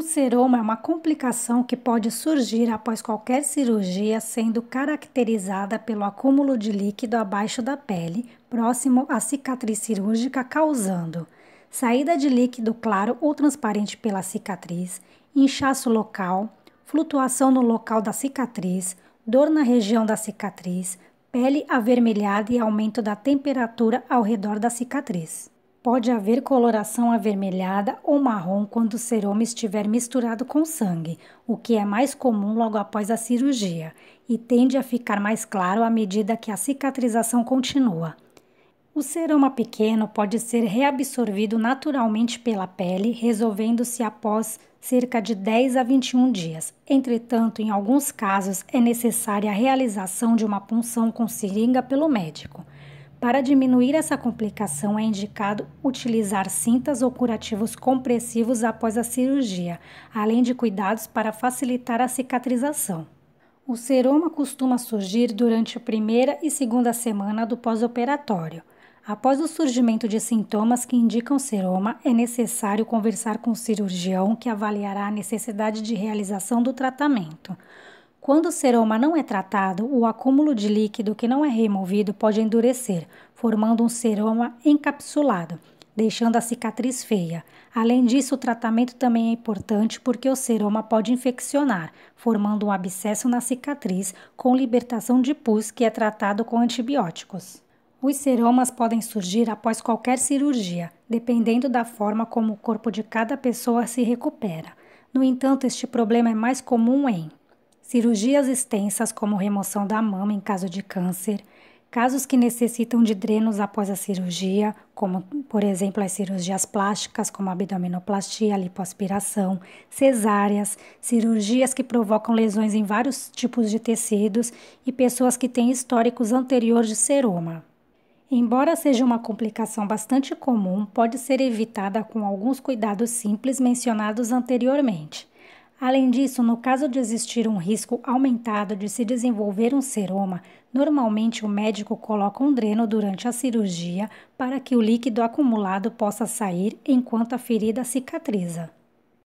O seroma é uma complicação que pode surgir após qualquer cirurgia, sendo caracterizada pelo acúmulo de líquido abaixo da pele, próximo à cicatriz cirúrgica, causando saída de líquido claro ou transparente pela cicatriz, inchaço local, flutuação no local da cicatriz, dor na região da cicatriz, pele avermelhada e aumento da temperatura ao redor da cicatriz. Pode haver coloração avermelhada ou marrom quando o seroma estiver misturado com sangue, o que é mais comum logo após a cirurgia, e tende a ficar mais claro à medida que a cicatrização continua. O seroma pequeno pode ser reabsorvido naturalmente pela pele, resolvendo-se após cerca de 10 a 21 dias. Entretanto, em alguns casos, é necessária a realização de uma punção com seringa pelo médico. Para diminuir essa complicação, é indicado utilizar cintas ou curativos compressivos após a cirurgia, além de cuidados para facilitar a cicatrização. O seroma costuma surgir durante a primeira e segunda semana do pós-operatório. Após o surgimento de sintomas que indicam seroma, é necessário conversar com o cirurgião que avaliará a necessidade de realização do tratamento. Quando o seroma não é tratado, o acúmulo de líquido que não é removido pode endurecer, formando um seroma encapsulado, deixando a cicatriz feia. Além disso, o tratamento também é importante porque o seroma pode infeccionar, formando um abscesso na cicatriz com libertação de pus que é tratado com antibióticos. Os seromas podem surgir após qualquer cirurgia, dependendo da forma como o corpo de cada pessoa se recupera. No entanto, este problema é mais comum em cirurgias extensas, como remoção da mama em caso de câncer, casos que necessitam de drenos após a cirurgia, como, por exemplo, as cirurgias plásticas, como abdominoplastia, lipoaspiração, cesáreas, cirurgias que provocam lesões em vários tipos de tecidos e pessoas que têm históricos anteriores de seroma. Embora seja uma complicação bastante comum, pode ser evitada com alguns cuidados simples mencionados anteriormente. Além disso, no caso de existir um risco aumentado de se desenvolver um seroma, normalmente o médico coloca um dreno durante a cirurgia para que o líquido acumulado possa sair enquanto a ferida cicatriza.